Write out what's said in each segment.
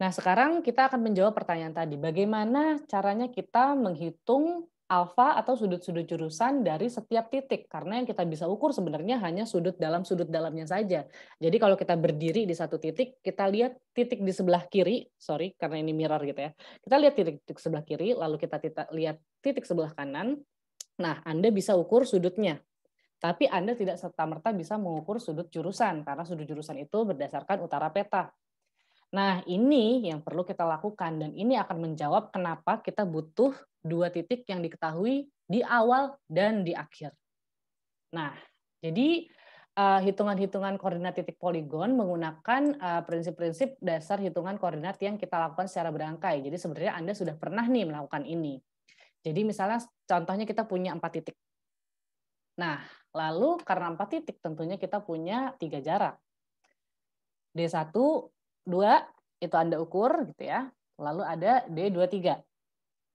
Nah, sekarang kita akan menjawab pertanyaan tadi. Bagaimana caranya kita menghitung alfa atau sudut-sudut jurusan dari setiap titik karena yang kita bisa ukur sebenarnya hanya sudut dalam sudut dalamnya saja. Jadi kalau kita berdiri di satu titik, kita lihat titik di sebelah kiri, sorry karena ini mirror gitu ya. Kita lihat titik, titik sebelah kiri, lalu kita lihat titik sebelah kanan. Nah, Anda bisa ukur sudutnya. Tapi Anda tidak serta-merta bisa mengukur sudut jurusan karena sudut jurusan itu berdasarkan utara peta. Nah, ini yang perlu kita lakukan dan ini akan menjawab kenapa kita butuh dua titik yang diketahui di awal dan di akhir. Nah, jadi eh, hitungan-hitungan koordinat titik poligon menggunakan eh, prinsip-prinsip dasar hitungan koordinat yang kita lakukan secara berangkai. Jadi sebenarnya Anda sudah pernah nih melakukan ini. Jadi misalnya contohnya kita punya empat titik. Nah, lalu karena empat titik tentunya kita punya tiga jarak. D1, 2 itu Anda ukur gitu ya. Lalu ada D23.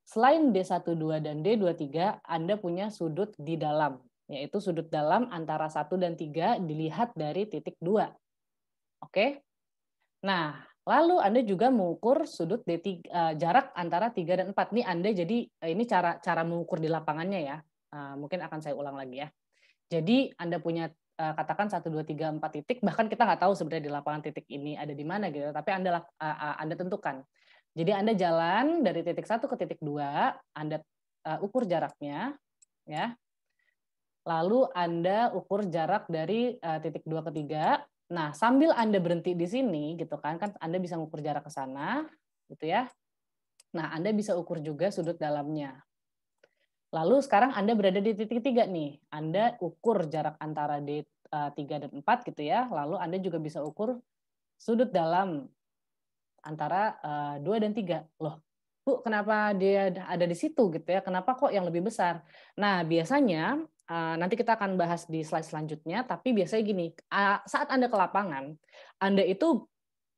Selain D12 dan D23, Anda punya sudut di dalam, yaitu sudut dalam antara 1 dan 3 dilihat dari titik 2. Oke? Nah, lalu Anda juga mengukur sudut D3, eh, jarak antara 3 dan 4. Nih Anda jadi, eh, ini cara cara mengukur di lapangannya ya. Ah, mungkin akan saya ulang lagi ya. Jadi Anda punya Eh, katakan satu dua tiga empat titik bahkan kita nggak tahu sebenarnya di lapangan titik ini ada di mana gitu tapi anda uh, anda tentukan jadi anda jalan dari titik satu ke titik dua anda uh, ukur jaraknya ya lalu anda ukur jarak dari uh, titik dua ke tiga nah sambil anda berhenti di sini gitu kan kan anda bisa ukur jarak ke sana gitu ya nah anda bisa ukur juga sudut dalamnya Lalu sekarang Anda berada di titik tiga nih. Anda ukur jarak antara D3 e, dan 4 gitu ya. Lalu Anda juga bisa ukur sudut dalam antara e, dua dan tiga. Loh, Bu, kenapa dia ada di situ gitu ya? Kenapa kok yang lebih besar? Nah, biasanya e, nanti kita akan bahas di slide selanjutnya, tapi biasanya gini, saat Anda ke lapangan, Anda itu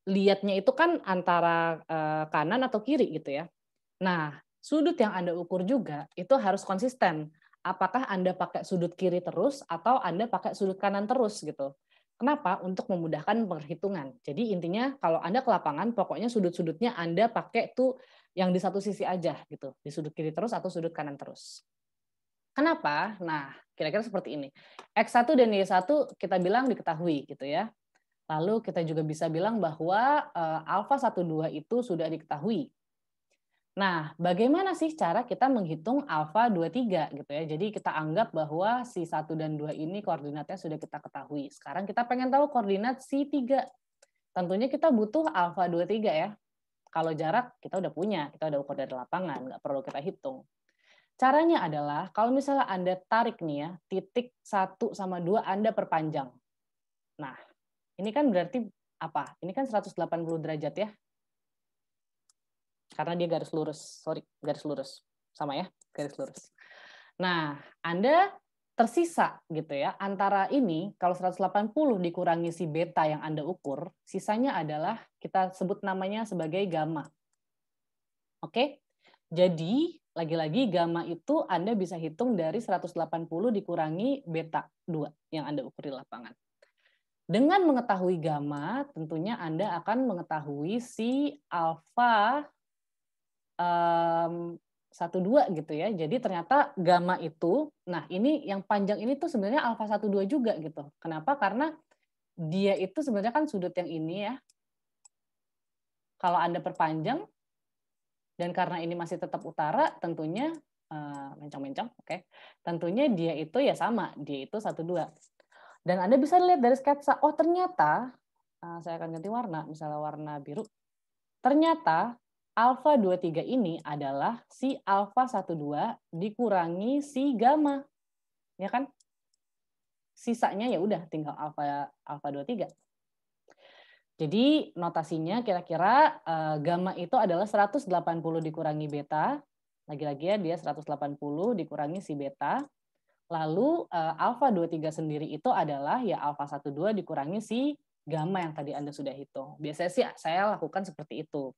lihatnya itu kan antara kanan atau kiri gitu ya. Nah, sudut yang Anda ukur juga itu harus konsisten. Apakah Anda pakai sudut kiri terus atau Anda pakai sudut kanan terus gitu. Kenapa? Untuk memudahkan perhitungan. Jadi intinya kalau Anda ke lapangan, pokoknya sudut-sudutnya Anda pakai tuh yang di satu sisi aja gitu, di sudut kiri terus atau sudut kanan terus. Kenapa? Nah, kira-kira seperti ini. X1 dan Y1 kita bilang diketahui gitu ya. Lalu kita juga bisa bilang bahwa eh, alfa 12 itu sudah diketahui. Nah, bagaimana sih cara kita menghitung alfa 23 gitu ya? Jadi kita anggap bahwa si 1 dan 2 ini koordinatnya sudah kita ketahui. Sekarang kita pengen tahu koordinat si 3. Tentunya kita butuh alfa 23 ya. Kalau jarak kita udah punya, kita udah ukur dari lapangan, nggak perlu kita hitung. Caranya adalah kalau misalnya Anda tarik nih ya, titik 1 sama 2 Anda perpanjang. Nah, ini kan berarti apa? Ini kan 180 derajat ya karena dia garis lurus. Sorry, garis lurus. Sama ya, garis lurus. Nah, Anda tersisa gitu ya antara ini kalau 180 dikurangi si beta yang Anda ukur, sisanya adalah kita sebut namanya sebagai gamma. Oke? Jadi, lagi-lagi gamma itu Anda bisa hitung dari 180 dikurangi beta 2 yang Anda ukur di lapangan. Dengan mengetahui gamma, tentunya Anda akan mengetahui si alfa satu dua gitu ya. Jadi ternyata gamma itu, nah ini yang panjang ini tuh sebenarnya alfa satu dua juga gitu. Kenapa? Karena dia itu sebenarnya kan sudut yang ini ya. Kalau anda perpanjang dan karena ini masih tetap utara, tentunya eh, mencong-mencong, uh, oke. Okay. Tentunya dia itu ya sama, dia itu satu dua. Dan anda bisa lihat dari sketsa, oh ternyata uh, saya akan ganti warna, misalnya warna biru. Ternyata alfa 23 ini adalah si alfa 12 dikurangi si gamma. Ya kan? Sisanya ya udah tinggal alfa alfa 23. Jadi notasinya kira-kira eh, gamma itu adalah 180 dikurangi beta. Lagi-lagi ya dia 180 dikurangi si beta. Lalu eh, alfa 23 sendiri itu adalah ya alfa 12 dikurangi si gamma yang tadi Anda sudah hitung. Biasanya sih saya lakukan seperti itu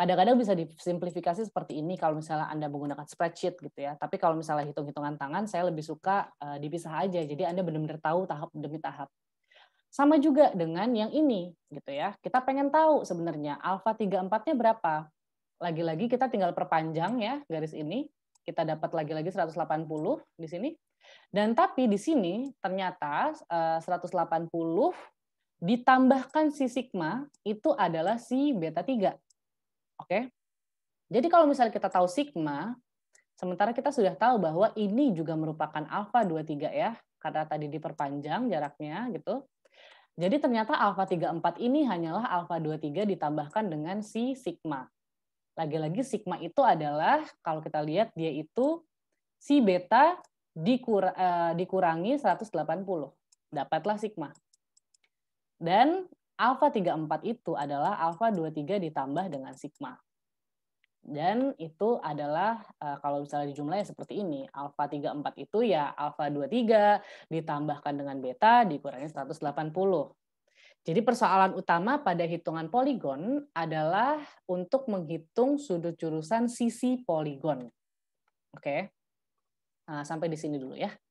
kadang-kadang bisa disimplifikasi seperti ini kalau misalnya Anda menggunakan spreadsheet gitu ya. Tapi kalau misalnya hitung-hitungan tangan, saya lebih suka uh, dipisah aja. Jadi Anda benar-benar tahu tahap demi tahap. Sama juga dengan yang ini gitu ya. Kita pengen tahu sebenarnya alfa 34-nya berapa. Lagi-lagi kita tinggal perpanjang ya garis ini. Kita dapat lagi-lagi 180 di sini. Dan tapi di sini ternyata eh, uh, 180 ditambahkan si sigma itu adalah si beta 3. Oke. Okay? Jadi kalau misalnya kita tahu sigma, sementara kita sudah tahu bahwa ini juga merupakan alfa 23 ya, karena tadi diperpanjang jaraknya gitu. Jadi ternyata alfa 34 ini hanyalah alfa 23 ditambahkan dengan si sigma. Lagi-lagi sigma itu adalah kalau kita lihat dia itu si beta dikur, eh, dikurangi 180. Dapatlah sigma. Dan alfa 34 itu adalah alfa 23 ditambah dengan sigma. Dan itu adalah eh, kalau misalnya dijumlahnya seperti ini, alfa 34 itu ya alfa 23 ditambahkan dengan beta dikurangi 180. Jadi persoalan utama pada hitungan poligon adalah untuk menghitung sudut jurusan sisi poligon. Oke. Nah, sampai di sini dulu ya.